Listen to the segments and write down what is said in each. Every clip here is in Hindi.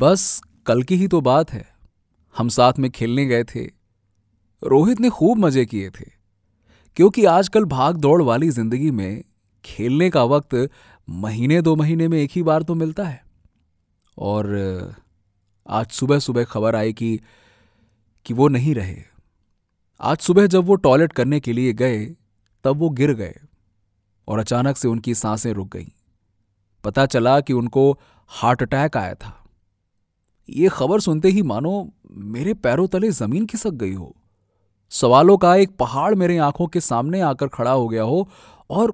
बस कल की ही तो बात है हम साथ में खेलने गए थे रोहित ने खूब मजे किए थे क्योंकि आजकल भाग दौड़ वाली जिंदगी में खेलने का वक्त महीने दो महीने में एक ही बार तो मिलता है और आज सुबह सुबह खबर आई कि कि वो नहीं रहे आज सुबह जब वो टॉयलेट करने के लिए गए तब वो गिर गए और अचानक से उनकी सांसें रुक गईं पता चला कि उनको हार्ट अटैक आया था ये खबर सुनते ही मानो मेरे पैरों तले जमीन खिसक गई हो सवालों का एक पहाड़ मेरे आंखों के सामने आकर खड़ा हो गया हो और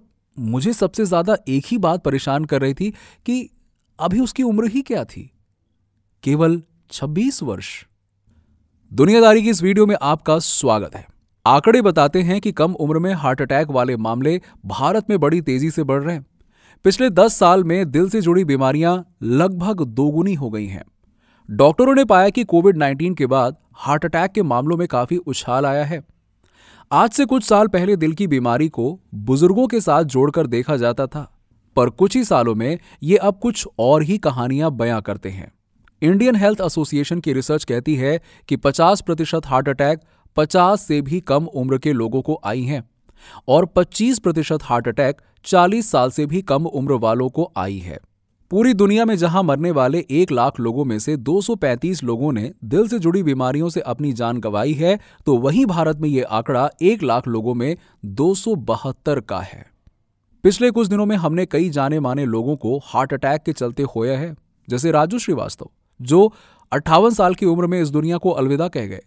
मुझे सबसे ज्यादा एक ही बात परेशान कर रही थी कि अभी उसकी उम्र ही क्या थी केवल 26 वर्ष दुनियादारी की इस वीडियो में आपका स्वागत है आंकड़े बताते हैं कि कम उम्र में हार्ट अटैक वाले मामले भारत में बड़ी तेजी से बढ़ रहे हैं पिछले 10 साल में दिल से जुड़ी बीमारियां लगभग दोगुनी हो गई हैं डॉक्टरों ने पाया कि कोविड 19 के बाद हार्ट अटैक के मामलों में काफी उछाल आया है आज से कुछ साल पहले दिल की बीमारी को बुजुर्गों के साथ जोड़कर देखा जाता था पर कुछ ही सालों में ये अब कुछ और ही कहानियां बयां करते हैं इंडियन हेल्थ एसोसिएशन की रिसर्च कहती है कि 50 प्रतिशत हार्ट अटैक 50 से भी कम उम्र के लोगों को आई हैं और 25 प्रतिशत हार्ट अटैक 40 साल से भी कम उम्र वालों को आई है पूरी दुनिया में जहां मरने वाले एक लाख लोगों में से 235 लोगों ने दिल से जुड़ी बीमारियों से अपनी जान गंवाई है तो वहीं भारत में यह आंकड़ा एक लाख लोगों में दो का है पिछले कुछ दिनों में हमने कई जाने माने लोगों को हार्ट अटैक के चलते खोया है जैसे राजू श्रीवास्तव जो अट्ठावन साल की उम्र में इस दुनिया को अलविदा कह गए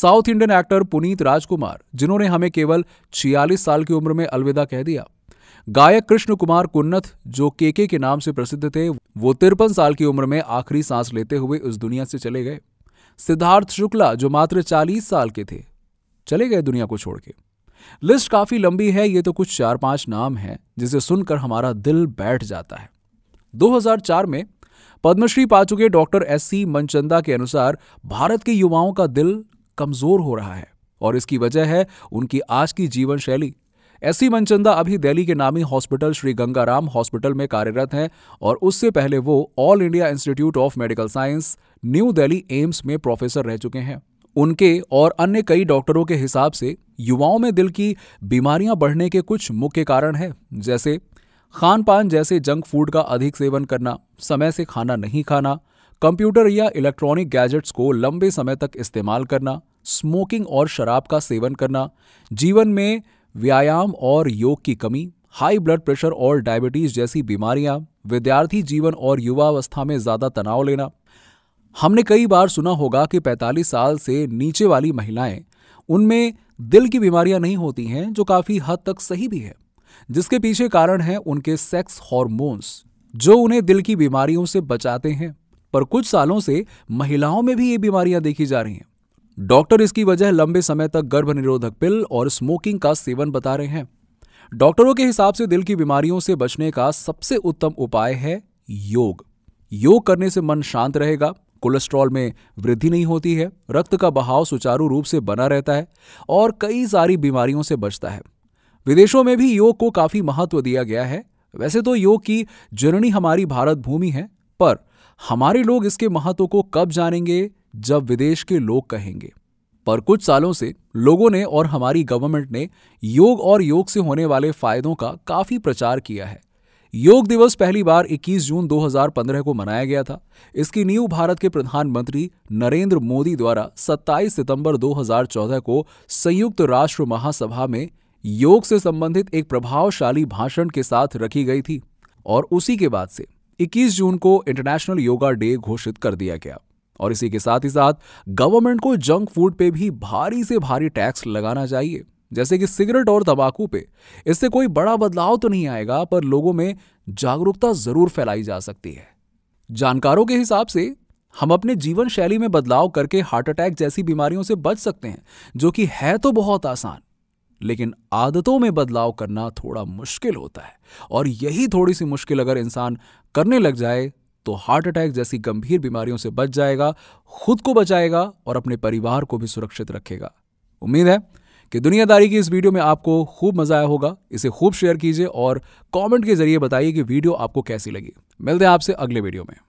South Indian actor Puneeth Rajkumar जिन्होंने हमें केवल छियालीस साल की उम्र में अलविदा कह दिया गायक कृष्ण कुमार कुन्नथ जो केके के नाम से प्रसिद्ध थे वो तिरपन साल की उम्र में आखिरी सांस लेते हुए उस दुनिया से चले गए सिद्धार्थ शुक्ला जो मात्र 40 साल के थे चले गए दुनिया को छोड़ के लिस्ट काफी लंबी है ये तो कुछ चार पांच नाम हैं जिसे सुनकर हमारा दिल बैठ जाता है 2004 में पद्मश्री पा चुके डॉक्टर एस सी मनचंदा के अनुसार भारत के युवाओं का दिल कमजोर हो रहा है और इसकी वजह है उनकी आज की जीवन शैली एस मनचंदा अभी दिल्ली के नामी हॉस्पिटल श्री गंगाराम हॉस्पिटल में कार्यरत हैं और उससे पहले वो all India institute of medical science new Delhi AIIMS में प्रोफेसर रह चुके हैं उनके और अन्य कई डॉक्टरों के हिसाब से युवाओं में दिल की बीमारियां बढ़ने के कुछ मुख्य कारण हैं जैसे खान पान जैसे जंक फूड का अधिक सेवन करना समय से खाना नहीं खाना कंप्यूटर या इलेक्ट्रॉनिक गैजेट्स को लंबे समय तक इस्तेमाल करना स्मोकिंग और शराब का सेवन करना जीवन में व्यायाम और योग की कमी हाई ब्लड प्रेशर और डायबिटीज जैसी बीमारियां विद्यार्थी जीवन और युवावस्था में ज्यादा तनाव लेना हमने कई बार सुना होगा कि 45 साल से नीचे वाली महिलाएं उनमें दिल की बीमारियां नहीं होती हैं जो काफी हद तक सही भी है जिसके पीछे कारण है उनके सेक्स हॉर्मोन्स जो उन्हें दिल की बीमारियों से बचाते हैं पर कुछ सालों से महिलाओं में भी ये बीमारियां देखी जा रही हैं डॉक्टर इसकी वजह लंबे समय तक गर्भ निरोधक पिल और स्मोकिंग का सेवन बता रहे हैं डॉक्टरों के हिसाब से दिल की बीमारियों से बचने का सबसे उत्तम उपाय है योग योग करने से मन शांत रहेगा कोलेस्ट्रॉल में वृद्धि नहीं होती है रक्त का बहाव सुचारू रूप से बना रहता है और कई सारी बीमारियों से बचता है विदेशों में भी योग को काफी महत्व दिया गया है वैसे तो योग की जननी हमारी भारत भूमि है पर हमारे लोग इसके महत्व को कब जानेंगे जब विदेश के लोग कहेंगे पर कुछ सालों से लोगों ने और हमारी गवर्नमेंट ने योग और योग से होने वाले फायदों का काफी प्रचार किया है योग दिवस पहली बार 21 जून 2015 को मनाया गया था इसकी नींव भारत के प्रधानमंत्री नरेंद्र मोदी द्वारा 27 सितंबर 2014 को संयुक्त राष्ट्र महासभा में योग से संबंधित एक प्रभावशाली भाषण के साथ रखी गई थी और उसी के बाद से 21 जून को इंटरनेशनल योगा डे घोषित कर दिया गया और इसी के साथ ही साथ गवर्नमेंट को जंक फूड पे भी भारी से भारी टैक्स लगाना चाहिए जैसे कि सिगरेट और तंबाकू पे इससे कोई बड़ा बदलाव तो नहीं आएगा पर लोगों में जागरूकता जरूर फैलाई जा सकती है जानकारों के हिसाब से हम अपने जीवन शैली में बदलाव करके हार्ट अटैक जैसी बीमारियों से बच सकते हैं जो कि है तो बहुत आसान लेकिन आदतों में बदलाव करना थोड़ा मुश्किल होता है और यही थोड़ी सी मुश्किल अगर इंसान करने लग जाए तो हार्ट अटैक जैसी गंभीर बीमारियों से बच जाएगा खुद को बचाएगा और अपने परिवार को भी सुरक्षित रखेगा उम्मीद है कि दुनियादारी की इस वीडियो में आपको खूब मजा आया होगा इसे खूब शेयर कीजिए और कमेंट के जरिए बताइए कि वीडियो आपको कैसी लगी मिलते हैं आपसे अगले वीडियो में